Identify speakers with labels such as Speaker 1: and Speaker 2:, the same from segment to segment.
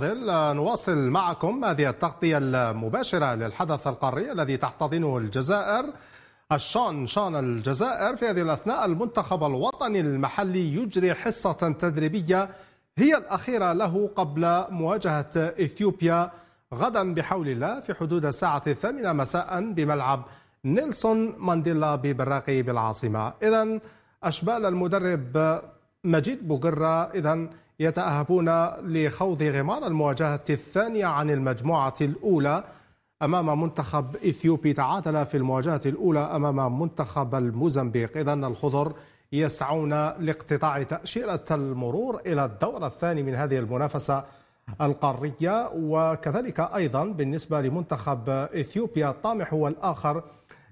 Speaker 1: نواصل معكم هذه التغطية المباشرة للحدث القاري الذي تحتضنه الجزائر الشان شان الجزائر في هذه الأثناء المنتخب الوطني المحلي يجري حصة تدريبية هي الأخيرة له قبل مواجهة إثيوبيا غدا بحول الله في حدود الساعة الثامنة مساء بملعب نيلسون مانديلا ببراقي بالعاصمة إذا أشبال المدرب مجيد بوغرة إذا يتأهبون لخوض غمار المواجهة الثانية عن المجموعة الأولى أمام منتخب إثيوبي تعادل في المواجهة الأولى أمام منتخب الموزمبيق إذا الخضر يسعون لاقتطاع تأشيرة المرور إلى الدور الثاني من هذه المنافسة القارية وكذلك أيضا بالنسبة لمنتخب إثيوبيا الطامح هو الآخر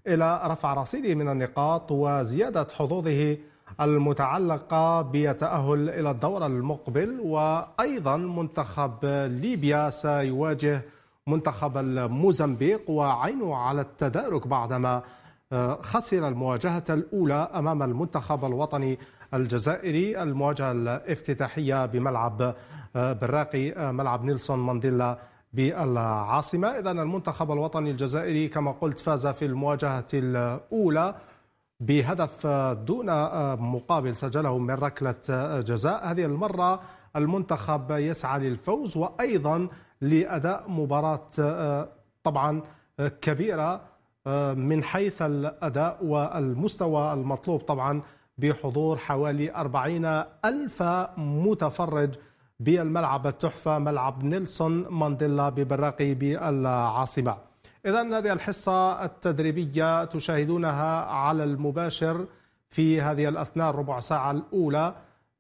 Speaker 1: إلى رفع رصيده من النقاط وزيادة حظوظه المتعلقة بيتأهل إلى الدور المقبل وأيضا منتخب ليبيا سيواجه منتخب الموزمبيق وعينه على التدارك بعدما آه، خسر المواجهة الأولى أمام المنتخب الوطني الجزائري المواجهة الافتتاحية بملعب آه، براقي آه، ملعب نيلسون مانديلا بالعاصمة إذا المنتخب الوطني الجزائري كما قلت فاز في المواجهة الأولى بهدف دون مقابل سجله من ركلة جزاء هذه المرة المنتخب يسعى للفوز وأيضا لأداء مباراة طبعا كبيرة من حيث الأداء والمستوى المطلوب طبعا بحضور حوالي أربعين ألف متفرج بالملعب التحفة ملعب نيلسون مانديلا ببراقي بالعاصمة إذا هذه الحصة التدريبية تشاهدونها على المباشر في هذه الأثناء الربع ساعة الأولى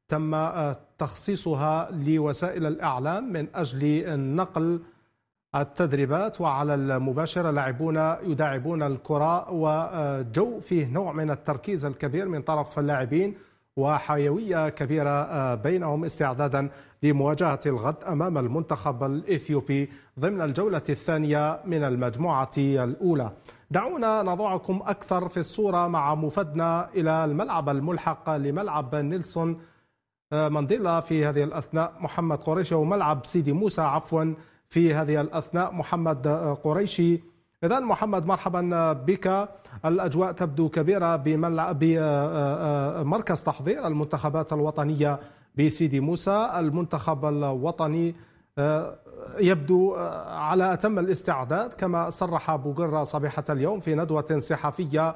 Speaker 1: تم آه، تخصيصها لوسائل الإعلام من أجل نقل التدريبات وعلى المباشر اللاعبون يداعبون الكرة وجو فيه نوع من التركيز الكبير من طرف اللاعبين وحيوية كبيرة آه، بينهم استعدادا لمواجهة الغد أمام المنتخب الإثيوبي ضمن الجولة الثانية من المجموعة الأولى دعونا نضعكم أكثر في الصورة مع مفدنا إلى الملعب الملحق لملعب نيلسون آه، مانديلا في هذه الأثناء محمد قريشي وملعب سيدي موسى عفوا في هذه الأثناء محمد آه، قريشي إذا محمد مرحبا بك الأجواء تبدو كبيرة بملعب بمركز آه، آه، تحضير المنتخبات الوطنية بسيدي موسى المنتخب الوطني آه، يبدو على أتم الاستعداد كما صرح بوغرة صبيحة اليوم في ندوة صحفية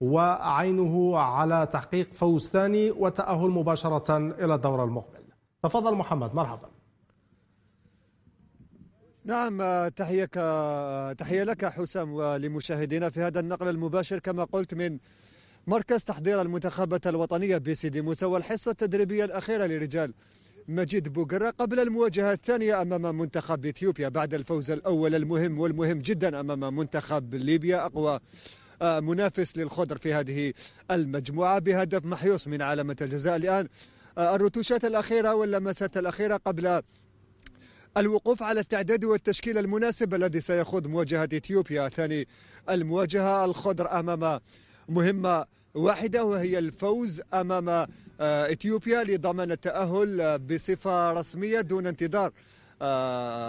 Speaker 1: وعينه على تحقيق فوز ثاني وتأهل مباشرة إلى الدور المقبل تفضل محمد مرحبا
Speaker 2: نعم آه، تحيك آه، تحية لك حسام ولمشاهدينا في هذا النقل المباشر كما قلت من مركز تحضير المنتخبات الوطنية بسيدي موسى والحصة التدريبية الأخيرة لرجال مجيد بوغرا قبل المواجهة الثانية أمام منتخب إثيوبيا بعد الفوز الأول المهم والمهم جدا أمام منتخب ليبيا أقوى آه، منافس للخضر في هذه المجموعة بهدف محيوس من علامة الجزاء الآن الرتوشات الأخيرة واللمسات الأخيرة قبل الوقوف على التعداد والتشكيل المناسب الذي سيخوض مواجهة إثيوبيا ثاني المواجهة الخضر أمام مهمة واحدة وهي الفوز أمام آه، إثيوبيا لضمان التأهل بصفة رسمية دون انتظار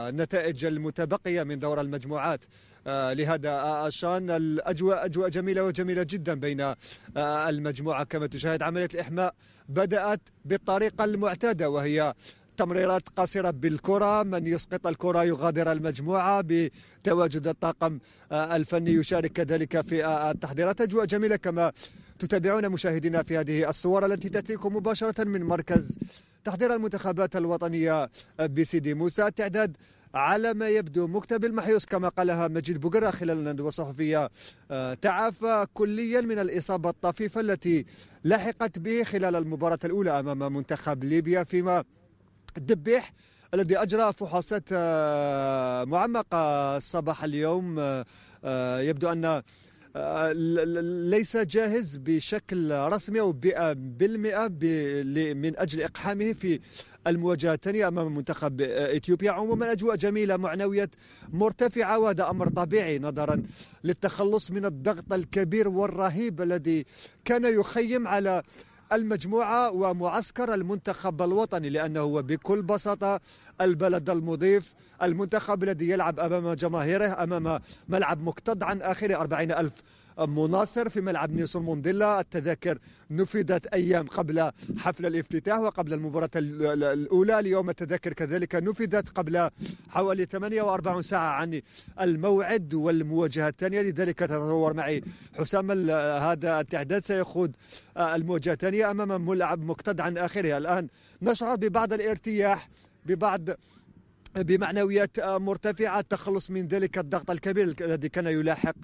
Speaker 2: النتائج آه، المتبقية من دور المجموعات آه، لهذا الشان الاجواء اجواء جميله وجميله جدا بين المجموعه كما تشاهد عمليه الاحماء بدات بالطريقه المعتاده وهي تمريرات قصيرة بالكرة من يسقط الكرة يغادر المجموعة بتواجد الطاقم آه، الفني يشارك كذلك في آه، آه، التحضيرات أجواء جميلة كما تتابعون مشاهدينا في هذه الصور التي تأتيكم مباشرة من مركز تحضير المنتخبات الوطنية بسيدي موسى تعداد على ما يبدو مكتب المحيوس كما قالها مجيد بوغرا خلال الندوة الصحفية تعافى كليا من الإصابة الطفيفة التي لحقت به خلال المباراة الأولى أمام منتخب ليبيا فيما الدبيح الذي أجرى فحوصات آه، معمقة آه، صباح اليوم آه، يبدو أن ليس جاهز بشكل رسمي أو بالمئة من أجل إقحامه في المواجهة الثانية أمام منتخب إثيوبيا عموما أجواء جميلة معنويات مرتفعة وهذا أمر طبيعي نظرا للتخلص من الضغط الكبير والرهيب الذي كان يخيم على المجموعة ومعسكر المنتخب الوطني لأنه هو بكل بساطة البلد المضيف المنتخب الذي يلعب أمام جماهيره أمام ملعب مكتض عن آخره أربعين ألف مناصر في ملعب نيسون مونديلا التذاكر نفذت أيام قبل حفل الافتتاح وقبل المباراة الأولى اليوم التذاكر كذلك نفذت قبل حوالي 48 ساعة عن الموعد والمواجهة الثانية لذلك تتصور معي حسام هذا التعداد سيخوض المواجهة الثانية أمام ملعب مقتد عن آخرها الآن نشعر ببعض الارتياح ببعض بمعنويات مرتفعة التخلص من ذلك الضغط الكبير الذي كان يلاحق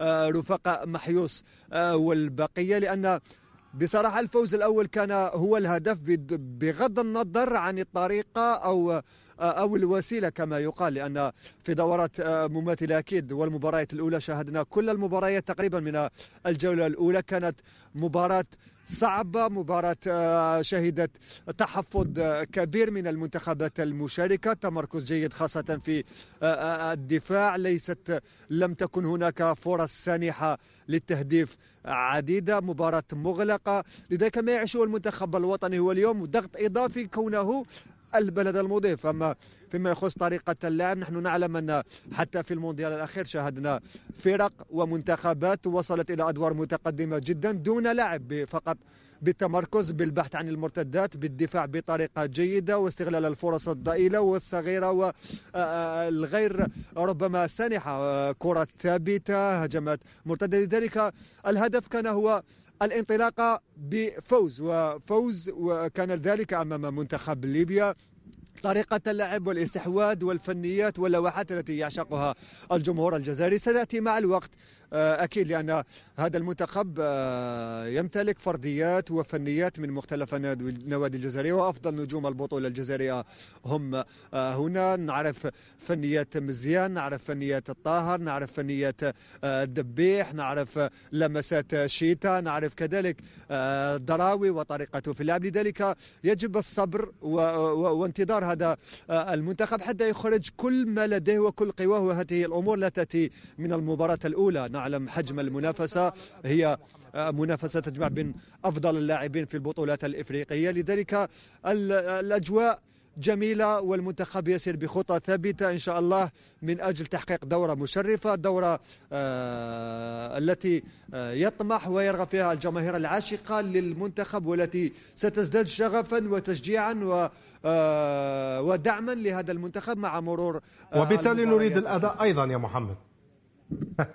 Speaker 2: آه، رفقاء محيوس آه، والبقية لأن بصراحة الفوز الأول كان هو الهدف بغض النظر عن الطريقة أو آه، أو الوسيلة كما يقال لأن في دورات آه، مماثلة أكيد والمباريات الأولى شاهدنا كل المباريات تقريبا من الجولة الأولى كانت مباراة صعبة مباراة آه، شهدت تحفظ كبير من المنتخبات المشاركة تمركز جيد خاصة في الدفاع ليست لم تكن هناك فرص سانحة للتهديف عديدة مباراة مغلقة لذلك ما يعيشه المنتخب الوطني هو اليوم ضغط إضافي كونه البلد المضيف أما فيما يخص طريقة اللعب نحن نعلم أن حتى في المونديال الأخير شاهدنا فرق ومنتخبات وصلت إلى أدوار متقدمة جدا دون لعب فقط بالتمركز بالبحث عن المرتدات بالدفاع بطريقة جيدة واستغلال الفرص الضئيلة والصغيرة والغير آه، آه، ربما سانحة آه، كرة ثابتة هجمات مرتدة لذلك الهدف كان هو الانطلاقة بفوز وفوز وكان ذلك أمام منتخب ليبيا طريقة اللعب والاستحواذ والفنيات واللوحات التي يعشقها الجمهور الجزائري ستأتي مع الوقت آه، أكيد لأن هذا المنتخب آه، يمتلك فرديات وفنيات من مختلف النوادي الجزائرية وأفضل نجوم البطولة الجزائرية هم آه، هنا نعرف فنيات مزيان نعرف فنيات الطاهر نعرف فنيات الدبيح نعرف لمسات شيتا نعرف كذلك الدراوي وطريقته في اللعب لذلك يجب الصبر وانتظار هذا آه، المنتخب حتى يخرج كل ما لديه وكل قواه وهذه الأمور لا تأتي من المباراة الأولى نعلم حجم المنافسة هي آه، منافسة تجمع بين أفضل اللاعبين في البطولات الإفريقية لذلك الأجواء جميلة والمنتخب يسير بخطى ثابتة إن شاء الله من أجل تحقيق دورة مشرفة دورة آه التي آه يطمح ويرغب فيها الجماهير العاشقة للمنتخب والتي ستزداد شغفا وتشجيعا و آه ودعما لهذا المنتخب مع مرور
Speaker 1: آه، وبالتالي نريد الأداء أيضا يا محمد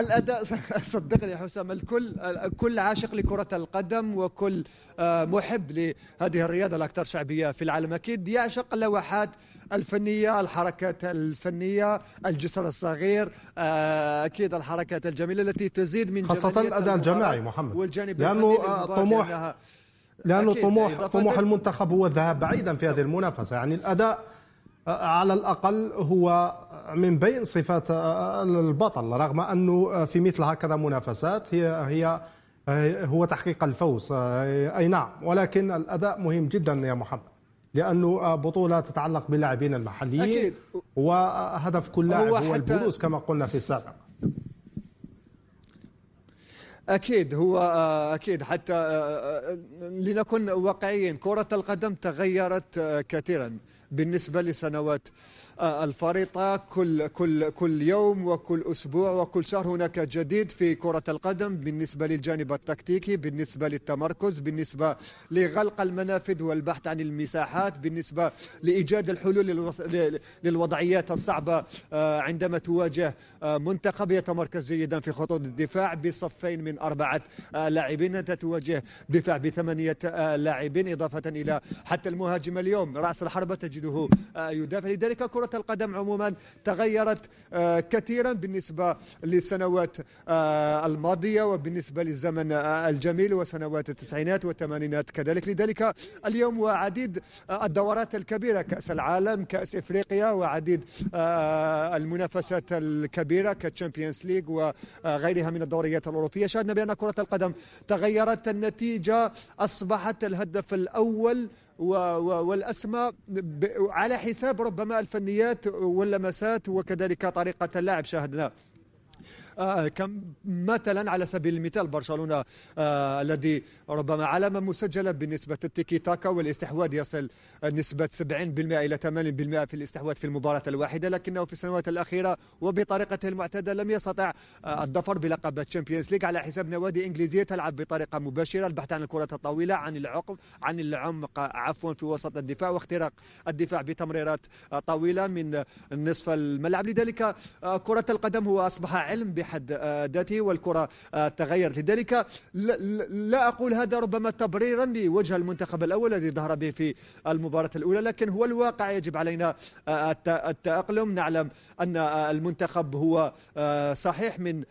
Speaker 2: الاداء صدقني يا حسام الكل كل عاشق لكره القدم وكل آه، محب لهذه الرياضه الاكثر شعبيه في العالم اكيد يعشق اللوحات الفنيه الحركات الفنيه الجسر الصغير آه، اكيد الحركات الجميله التي تزيد من خاصه الاداء الجماعي محمد والجانب لانه آه، طموح
Speaker 1: لانه طموح طموح المنتخب هو الذهاب بعيدا في هذه المنافسه يعني الاداء على الاقل هو من بين صفات آه، آه، البطل رغم انه آه، في مثل هكذا منافسات هي هي هو تحقيق الفوز اي نعم ولكن الاداء مهم جدا يا محمد لانه بطوله تتعلق باللاعبين المحليين أكيد. وهدف كل لاعب هو, هو البروز كما قلنا في السابق
Speaker 2: اكيد هو اكيد حتى لنكن واقعيين كره القدم تغيرت كثيرا بالنسبه لسنوات الفريطة كل كل كل يوم وكل أسبوع وكل شهر هناك جديد في كرة القدم بالنسبة للجانب التكتيكي بالنسبة للتمركز بالنسبة لغلق المنافذ والبحث عن المساحات بالنسبة لإيجاد الحلول للوضعيات الصعبة آه، عندما تواجه آه، منتخب يتمركز جيدا في خطوط الدفاع بصفين من أربعة آه، لاعبين أنت تواجه دفاع بثمانية لاعبين إضافة إلى حتى المهاجم اليوم رأس الحربة تجده يدافع لذلك كرة كرة القدم عموما تغيرت آه، كثيرا بالنسبة للسنوات آه، الماضية وبالنسبة للزمن آه، الجميل وسنوات التسعينات والثمانينات كذلك لذلك اليوم وعديد الدورات الكبيرة كأس العالم كأس إفريقيا وعديد المنافسات الكبيرة كالتشامبيونز ليج وغيرها من الدوريات الأوروبية شاهدنا بأن كرة القدم تغيرت النتيجة أصبحت الهدف الأول والأسماء على حساب ربما الفنيات واللمسات وكذلك طريقة اللعب شاهدناه آه، كم مثلا على سبيل المثال برشلونة آه، الذي ربما علامة مسجلة بالنسبة للتيكي تاكا والاستحواذ يصل نسبة 70% إلى 80% في الاستحواذ في المباراة الواحدة لكنه في السنوات الأخيرة وبطريقته المعتادة لم يستطع آه، الظفر بلقب الشامبيونز ليج على حساب نوادي إنجليزية تلعب بطريقة مباشرة البحث عن الكرة الطويلة عن العقب عن العمق عفوا في وسط الدفاع واختراق الدفاع بتمريرات طويلة من نصف الملعب لذلك كرة القدم هو أصبح علم حد آه، ذاته والكرة آه، تغيرت لذلك لا أقول هذا ربما تبريرا لوجه المنتخب الأول الذي ظهر به في المباراة الأولى لكن هو الواقع يجب علينا آه، التأقلم نعلم أن المنتخب هو صحيح من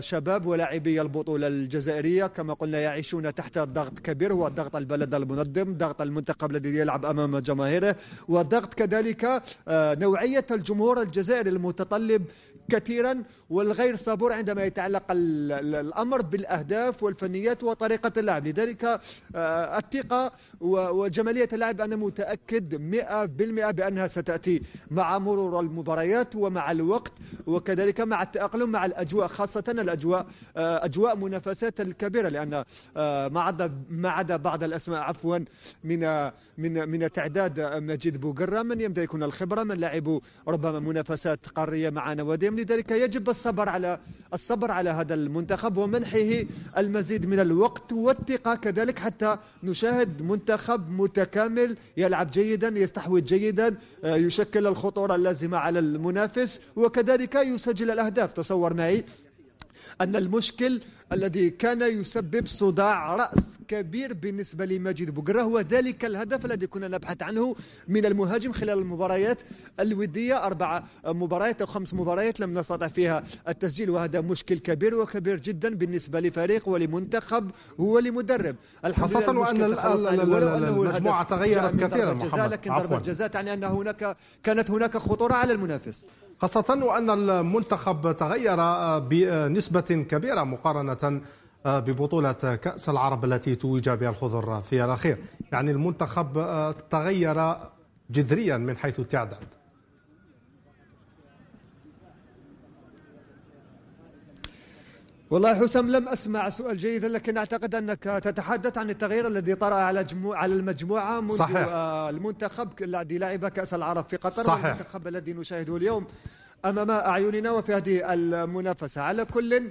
Speaker 2: شباب ولاعبي البطولة الجزائرية كما قلنا يعيشون تحت ضغط كبير هو ضغط البلد المنظم ضغط المنتخب الذي يلعب أمام جماهيره وضغط كذلك نوعية الجمهور الجزائري المتطلب كثيرا والغير الصبور عندما يتعلق الأمر بالأهداف والفنيات وطريقة اللعب لذلك آه، الثقة وجمالية اللعب أنا متأكد 100% بأنها ستأتي مع مرور المباريات ومع الوقت وكذلك مع التأقلم مع الأجواء خاصة الأجواء آه، أجواء منافسات الكبيرة لأن آه، ما عدا ما عدا بعض الأسماء عفوا من من من تعداد مجيد بوغرا من يمتلكون الخبرة من لعبوا ربما منافسات قارية مع نواديهم لذلك يجب الصبر على على الصبر على هذا المنتخب ومنحه المزيد من الوقت والثقة كذلك حتى نشاهد منتخب متكامل يلعب جيدا يستحوذ جيدا آه، يشكل الخطورة اللازمة على المنافس وكذلك يسجل الأهداف تصور معي أن المشكل الذي كان يسبب صداع رأس كبير بالنسبة لمجيد بوغرا هو ذلك الهدف الذي كنا نبحث عنه من المهاجم خلال المباريات الودية أربع مباريات أو خمس مباريات لم نستطع فيها التسجيل وهذا مشكل كبير وكبير جدا بالنسبة لفريق ولمنتخب ولمدرب خاصة وأن المجموعة تغيرت كثيرا محمد لكن ضربة جزاء تعني أن
Speaker 1: هناك كانت هناك خطورة على المنافس خاصة وأن المنتخب تغير بنسبة كبيرة مقارنة ببطولة كأس العرب التي توج بها الخضر في الأخير يعني المنتخب تغير جذريا من حيث التعداد
Speaker 2: والله حسام لم أسمع سؤال جيدا لكن أعتقد أنك تتحدث عن التغيير الذي طرأ على جمو... على المجموعة منذ صحيح. آه، المنتخب الذي لعب كأس العرب في قطر صحيح. المنتخب الذي نشاهده اليوم أمام أعيننا وفي هذه المنافسة على كل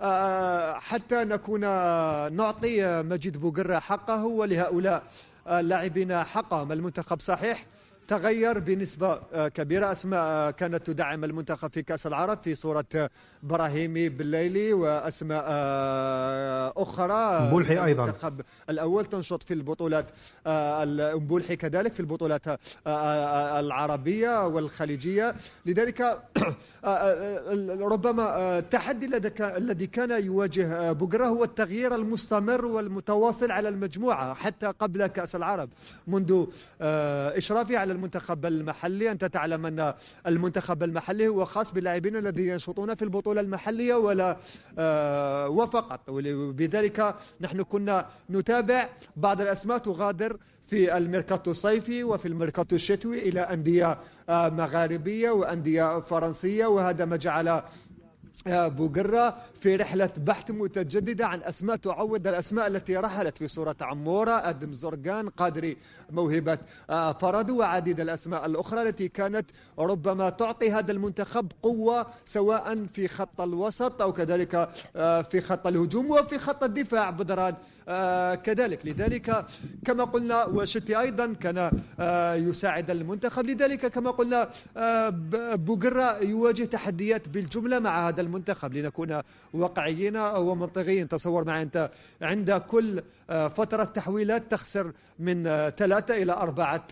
Speaker 2: آه، حتى نكون آه، نعطي مجيد بوقرة حقه ولهؤلاء اللاعبين حقهم المنتخب صحيح تغير بنسبة آه، كبيرة أسماء آه، كانت تدعم المنتخب في كأس العرب في صورة آه، براهيمي بالليلي وأسماء أخرى بولحي أيضا المنتخب الأول تنشط في البطولات بولحي كذلك في البطولات العربية والخليجية لذلك ربما التحدي الذي كان يواجه بقرة هو التغيير المستمر والمتواصل على المجموعة حتى قبل كأس العرب منذ إشرافه على المنتخب المحلي أنت تعلم أن المنتخب المحلي هو خاص باللاعبين الذين ينشطون في البطولة المحلية ولا آه، وفقط وبذلك نحن كنا نتابع بعض الأسماء تغادر في الميركاتو الصيفي وفي الميركاتو الشتوي إلى أندية آه، مغاربية وأندية فرنسية وهذا ما جعل قرة في رحلة بحث متجددة عن أسماء تعود الأسماء التي رحلت في صورة عمورة أدم زرقان قادري موهبة بارادو آه، وعديد الأسماء الأخرى التي كانت ربما تعطي هذا المنتخب قوة سواء في خط الوسط أو كذلك آه، في خط الهجوم وفي خط الدفاع بدران آه، كذلك لذلك كما قلنا وشتي أيضا كان آه، يساعد المنتخب لذلك كما قلنا آه، بوغرا يواجه تحديات بالجملة مع هذا المنتخب لنكون واقعيين ومنطقيين تصور معي أنت عند كل فترة تحويلات تخسر من ثلاثة إلى أربعة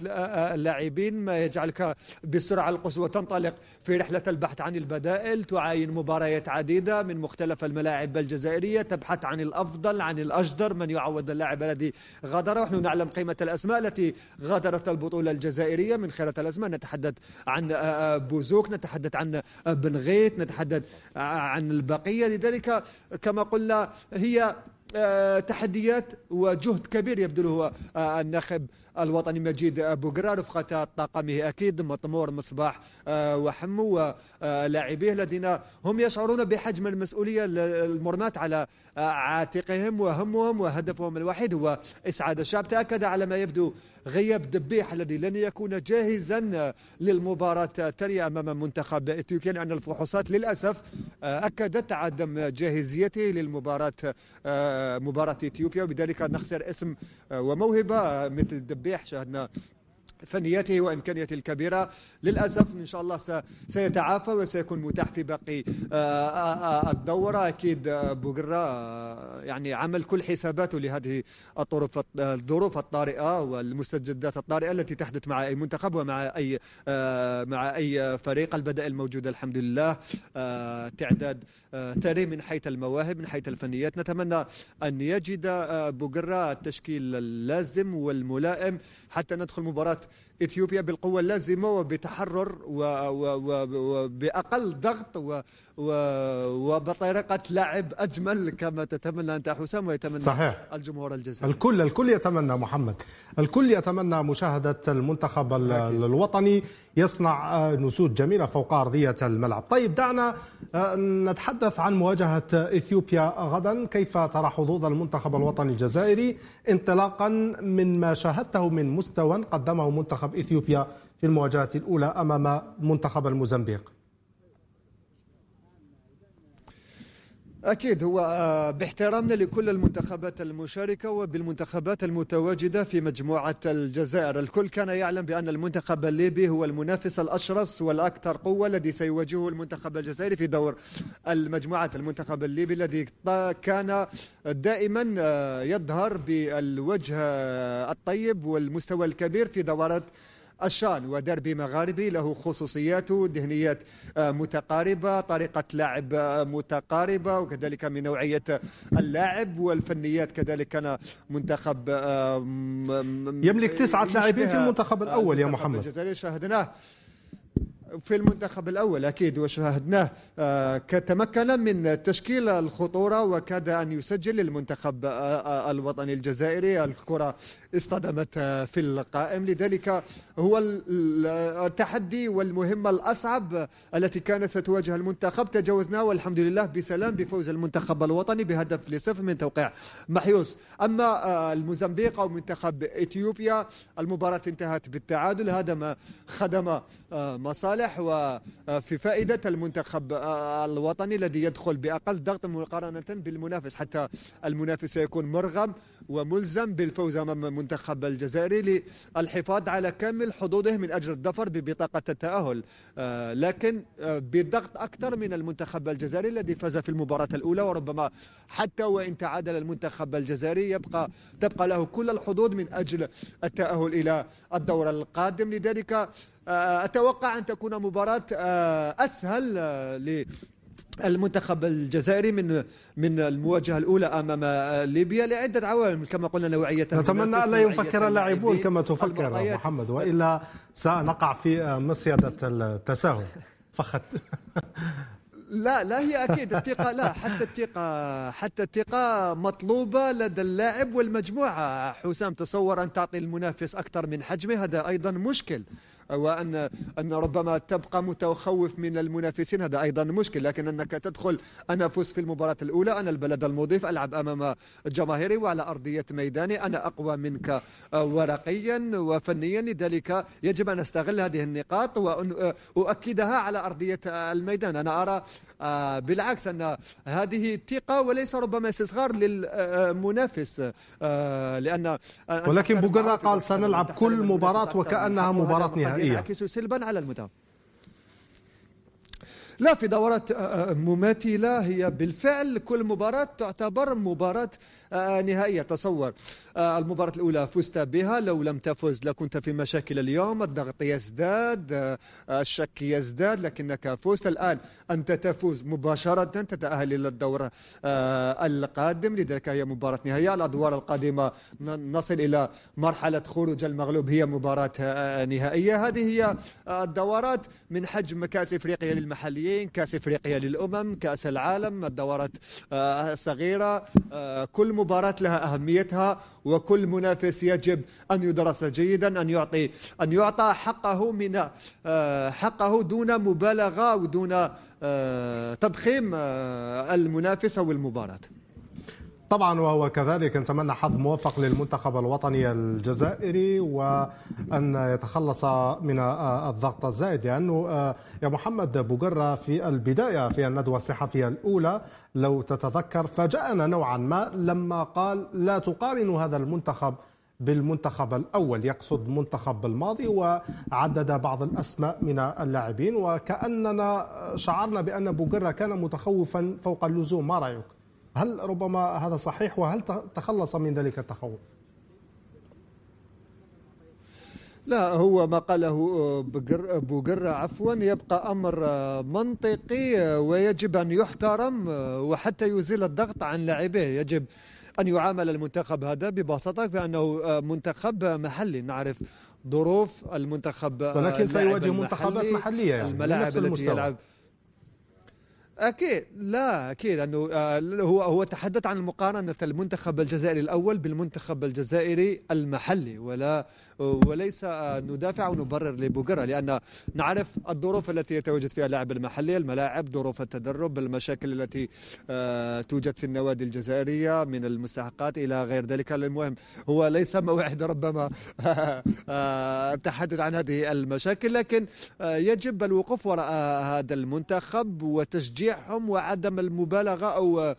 Speaker 2: لاعبين ما يجعلك بسرعة القصوى تنطلق في رحلة البحث عن البدائل تعاين مباريات عديدة من مختلف الملاعب الجزائرية تبحث عن الأفضل عن الأجدر من يعوض اللاعب الذي غادر ونحن نعلم قيمة الأسماء التي غادرت البطولة الجزائرية من خلال الأسماء نتحدث عن آه، آه، بوزوك نتحدث عن آه، بنغيت نتحدث عن البقية لذلك كما قلنا هي آه، تحديات وجهد كبير يبذله آه، الناخب الوطني مجيد ابو قرار رفقة طاقمه أكيد مطمور مصباح آه، وحمو ولاعبيه الذين هم يشعرون بحجم المسؤولية المرمات على عاتقهم وهمهم وهدفهم الوحيد هو إسعاد الشعب تأكد على ما يبدو غياب دبيح الذي لن يكون جاهزا للمباراة التالية أمام منتخب إثيوبيا لأن الفحوصات للأسف أكدت عدم جاهزيته للمباراة مباراه اثيوبيا وبذلك نخسر اسم آه، وموهبه آه، مثل الدبيح شاهدنا فنيته وامكانياته الكبيره للاسف ان شاء الله سيتعافى وسيكون متاح في باقي آه، آه، آه، الدوره اكيد بوغرا يعني عمل كل حساباته لهذه الظروف الظروف الطارئه والمستجدات الطارئه التي تحدث مع اي منتخب ومع اي مع اي فريق البدائل الموجوده الحمد لله تعداد ثري من حيث المواهب من حيث الفنيات نتمنى ان يجد بوغرا التشكيل اللازم والملائم حتى ندخل مباراه إثيوبيا بالقوة اللازمة وبتحرر وبأقل ضغط وبطريقة لعب أجمل كما تتمنى أنت حسام ويتمنى صحيح. الجمهور الجزائري
Speaker 1: الكل الكل يتمنى محمد الكل يتمنى مشاهدة المنتخب أكيد. الوطني يصنع آه، نسود جميلة فوق أرضية الملعب طيب دعنا آه، نتحدث عن مواجهة إثيوبيا غدا كيف ترى حظوظ المنتخب الوطني الجزائري انطلاقا من ما شاهدته من مستوى قدمه منتخب إثيوبيا في المواجهة الأولى أمام منتخب الموزمبيق
Speaker 2: أكيد هو آه، باحترامنا لكل المنتخبات المشاركة وبالمنتخبات المتواجدة في مجموعة الجزائر الكل كان يعلم بأن المنتخب الليبي هو المنافس الأشرس والأكثر قوة الذي سيواجهه المنتخب الجزائري في دور المجموعة المنتخب الليبي الذي كان دائما آه، يظهر بالوجه آه، الطيب والمستوى الكبير في دورات الشان ودربي مغاربي له خصوصياته ذهنيات آه، متقاربة طريقة لعب آه، متقاربة وكذلك من نوعية اللاعب والفنيات كذلك كان منتخب آه، يملك تسعة لاعبين في المنتخب الأول يا محمد الجزائري شاهدناه في المنتخب الأول أكيد وشاهدناه تمكن من تشكيل الخطورة وكاد أن يسجل المنتخب الوطني الجزائري الكرة اصطدمت في القائم لذلك هو التحدي والمهمة الأصعب التي كانت ستواجه المنتخب تجاوزناها والحمد لله بسلام بفوز المنتخب الوطني بهدف لصفر من توقيع محيوس أما آه، الموزمبيق أو منتخب إثيوبيا المباراة انتهت بالتعادل هذا ما خدم آه، مصالح وفي آه، فائدة المنتخب الوطني الذي يدخل بأقل ضغط مقارنة بالمنافس حتى المنافس سيكون مرغم وملزم بالفوز أمام المنتخب الجزائري للحفاظ على كامل حظوظه من أجل الظفر ببطاقة التأهل آه، لكن آه، بضغط أكثر من المنتخب الجزائري الذي فاز في المباراة الأولى وربما حتى وإن تعادل المنتخب الجزائري يبقى تبقى له كل الحظوظ من أجل التأهل إلى الدور القادم لذلك آه، أتوقع أن تكون مباراة أسهل المنتخب الجزائري من من المواجهه الاولى امام ليبيا لعده عوامل كما قلنا
Speaker 1: نوعيه نتمنى الا يفكر اللاعبون كما تفكر محمد والا سنقع في مصيده التساهل فخت
Speaker 2: لا لا هي اكيد الثقه لا حتى الثقه حتى الثقه مطلوبه لدى اللاعب والمجموعه حسام تصور ان تعطي المنافس اكثر من حجمه هذا ايضا مشكل وأن أن ربما تبقى متخوف من المنافسين هذا أيضا مشكل لكن أنك تدخل أنا فزت في المباراة الأولى أنا البلد المضيف ألعب أمام جماهيري وعلى أرضية ميداني أنا أقوى منك ورقيا وفنيا لذلك يجب أن أستغل هذه النقاط وأؤكدها على أرضية الميدان أنا أرى آه، بالعكس أن هذه ثقة وليس ربما استصغار للمنافس آه، لأن ولكن بوغرا قال سنلعب كل مباراة وكأنها مباراة نهائية ينعكس سلبا على المتهم لا في دورات آه، آه، مماثلة هي بالفعل كل مباراة تعتبر مباراة آه، نهائية تصور المباراة الأولى فزت بها لو لم تفز لكنت في مشاكل اليوم الضغط يزداد الشك يزداد لكنك فزت الآن أنت تفوز مباشرة تتأهل إلى الدورة القادم لذلك هي مباراة نهائية الأدوار القادمة نصل إلى مرحلة خروج المغلوب هي مباراة نهائية هذه هي الدورات من حجم كأس إفريقيا للمحليين الاسيويين كاس افريقيا للامم كاس العالم الدورات آه، الصغيره آه، كل مباراه لها اهميتها وكل منافس يجب ان يدرس جيدا ان يعطي ان يعطى حقه من آه، حقه دون مبالغه ودون تضخيم المنافس او المباراه
Speaker 1: طبعا وهو كذلك نتمنى حظ موفق للمنتخب الوطني الجزائري وان يتخلص من الضغط الزائد لانه يعني يا محمد بوقره في البدايه في الندوه الصحفيه الاولى لو تتذكر فاجانا نوعا ما لما قال لا تقارن هذا المنتخب بالمنتخب الاول يقصد منتخب الماضي وعدد بعض الاسماء من اللاعبين وكاننا شعرنا بان بوقره كان متخوفا فوق اللزوم ما رايك؟ هل ربما هذا صحيح وهل تخلص من ذلك التخوف؟
Speaker 2: لا هو ما قاله آه، قرة عفوا يبقى أمر آه، منطقي آه، ويجب أن يحترم وحتى يزيل الضغط عن لاعبيه يجب أن يعامل المنتخب هذا ببساطة بأنه منتخب محلي نعرف ظروف المنتخب ولكن سيواجه منتخبات محلية يعني الملاعب التي يلعب اكيد لا اكيد انه آه، هو هو تحدث عن مقارنه المنتخب الجزائري الاول بالمنتخب الجزائري المحلي ولا وليس ندافع ونبرر لبوغرا لأن نعرف الظروف التي يتواجد فيها اللاعب المحلي الملاعب ظروف التدرب المشاكل التي آه، توجد في النوادي الجزائرية من المستحقات إلى غير ذلك المهم هو ليس موعد ربما التحدث آه، عن هذه المشاكل لكن آه، يجب الوقوف وراء هذا المنتخب وتشجيعهم وعدم المبالغة أو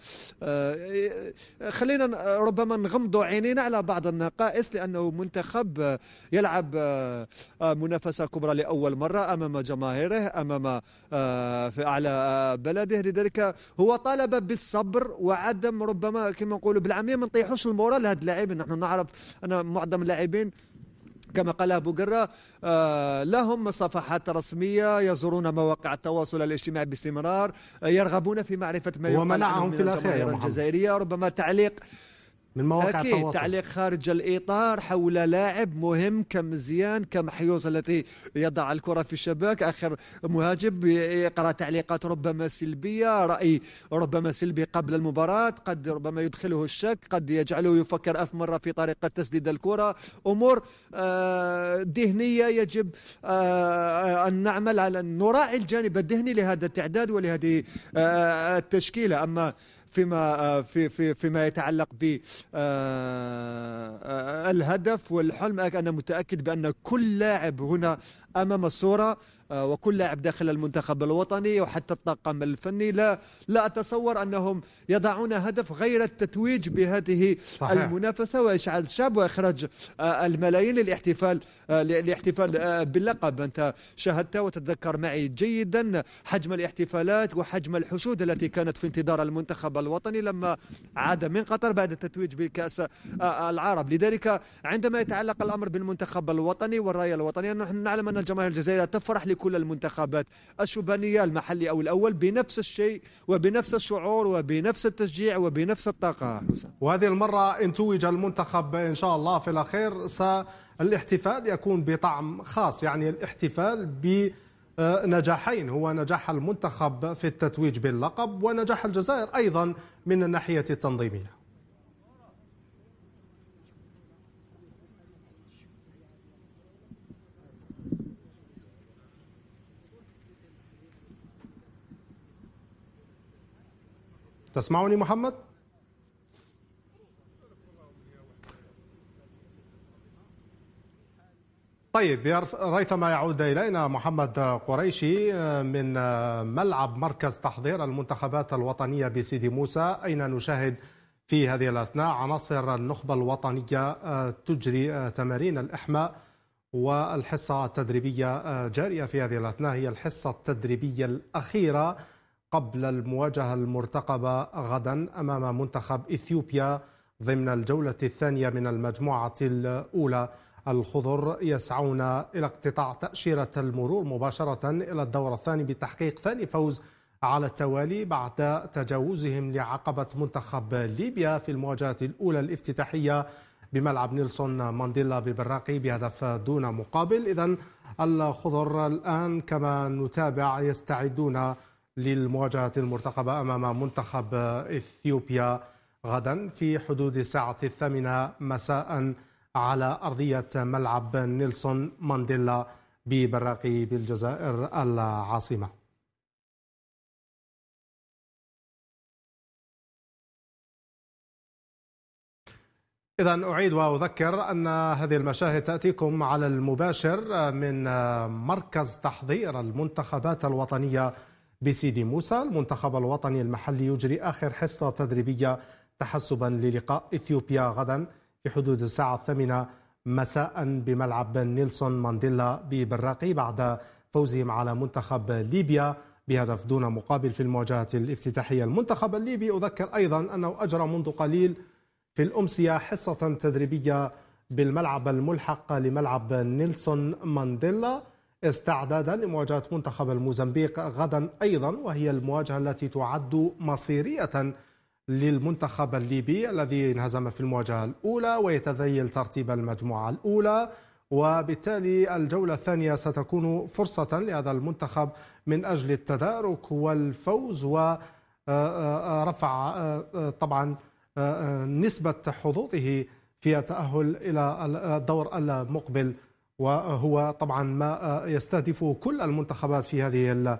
Speaker 2: خلينا ربما نغمض عينينا على بعض النقائص لأنه منتخب يلعب آه، آه، منافسة كبرى لأول مرة أمام جماهيره أمام آه، في أعلى بلده لذلك هو طالب بالصبر وعدم ربما كما نقولوا بالعامية ما نطيحوش المورال لهذا اللاعبين نحن نعرف أن معظم اللاعبين كما قال ابو قره آه لهم صفحات رسميه يزورون مواقع التواصل الاجتماعي باستمرار آه يرغبون في معرفه ما ومنعهم في الاخير الجزائريه ربما تعليق من مواقع أكيد التواصل تعليق خارج الإطار حول لاعب مهم كمزيان كمحيوز التي يضع الكرة في الشباك آخر مهاجم يقرأ تعليقات ربما سلبية رأي ربما سلبي قبل المباراة قد ربما يدخله الشك قد يجعله يفكر ألف مرة في طريقة تسديد الكرة أمور آه، ذهنية يجب آه، أن نعمل على أن نراعي الجانب الذهني لهذا التعداد ولهذه آه، التشكيلة أما فيما آه، في في فيما يتعلق ب آه، آه، الهدف والحلم انا متاكد بان كل لاعب هنا امام الصوره آه، وكل لاعب داخل المنتخب الوطني وحتى الطاقم الفني لا لا اتصور انهم يضعون هدف غير التتويج بهذه صحيح. المنافسه واشعال الشعب واخراج آه، الملايين للاحتفال آه، للاحتفال باللقب انت شاهدت وتتذكر معي جيدا حجم الاحتفالات وحجم الحشود التي كانت في انتظار المنتخب الوطني لما عاد من قطر بعد التتويج بكاس العرب لذلك عندما يتعلق الامر بالمنتخب الوطني والرايه الوطنيه نحن نعلم ان الجماهير الجزائرية تفرح لكل المنتخبات الشبانية المحلي أو الأول بنفس الشيء وبنفس
Speaker 1: الشعور وبنفس التشجيع وبنفس الطاقة حسن. وهذه المرة إن توج المنتخب إن شاء الله في الأخير الاحتفال يكون بطعم خاص يعني الاحتفال ب نجاحين هو نجاح المنتخب في التتويج باللقب ونجاح الجزائر أيضا من الناحية التنظيمية تسمعني محمد؟ طيب ريثما يعود إلينا محمد قريشي آه، من آه، ملعب مركز تحضير المنتخبات الوطنية بسيدي موسى أين نشاهد في هذه الأثناء عناصر النخبة الوطنية آه، تجري تمارين الإحماء والحصة التدريبية جارية في هذه الأثناء هي الحصة التدريبية الأخيرة قبل المواجهة المرتقبة غدا أمام منتخب إثيوبيا ضمن الجولة الثانية من المجموعة الأولى الخضر يسعون إلى اقتطاع تأشيرة المرور مباشرة إلى الدور الثاني بتحقيق ثاني فوز على التوالي بعد تجاوزهم لعقبة منتخب ليبيا في المواجهة الأولى الافتتاحية بملعب نيلسون مانديلا ببراقي بهدف دون مقابل إذا الخضر الآن كما نتابع يستعدون للمواجهة المرتقبة أمام منتخب إثيوبيا غدا في حدود الساعة الثامنة مساء على أرضية ملعب نيلسون مانديلا ببراقي بالجزائر العاصمة إذا أعيد وأذكر أن هذه المشاهد تأتيكم على المباشر من مركز تحضير المنتخبات الوطنية بسيدي موسى المنتخب الوطني المحلي يجري آخر حصة تدريبية تحسبا للقاء إثيوبيا غدا في حدود الساعة الثامنة مساء بملعب نيلسون مانديلا ببراقي بعد فوزهم على منتخب ليبيا بهدف دون مقابل في المواجهة الافتتاحية المنتخب الليبي أذكر أيضا أنه أجرى منذ قليل في الأمسية حصة تدريبية بالملعب الملحق لملعب نيلسون مانديلا استعدادا لمواجهة منتخب الموزمبيق غدا أيضا وهي المواجهة التي تعد مصيرية للمنتخب الليبي الذي انهزم في المواجهة الأولى ويتذيل ترتيب المجموعة الأولى وبالتالي الجولة الثانية ستكون فرصة لهذا المنتخب من أجل التدارك والفوز ورفع آه، آه، آه، طبعا نسبة حظوظه في التأهل إلى الدور المقبل وهو طبعا ما يستهدفه كل المنتخبات في هذه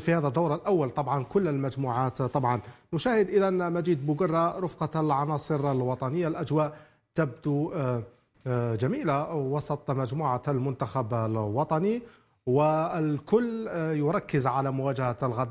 Speaker 1: في هذا الدور الاول طبعا كل المجموعات طبعا نشاهد اذا مجيد بوغرا رفقه العناصر الوطنيه الاجواء تبدو آه، آه، جميله وسط مجموعه المنتخب الوطني والكل آه، يركز على مواجهه الغد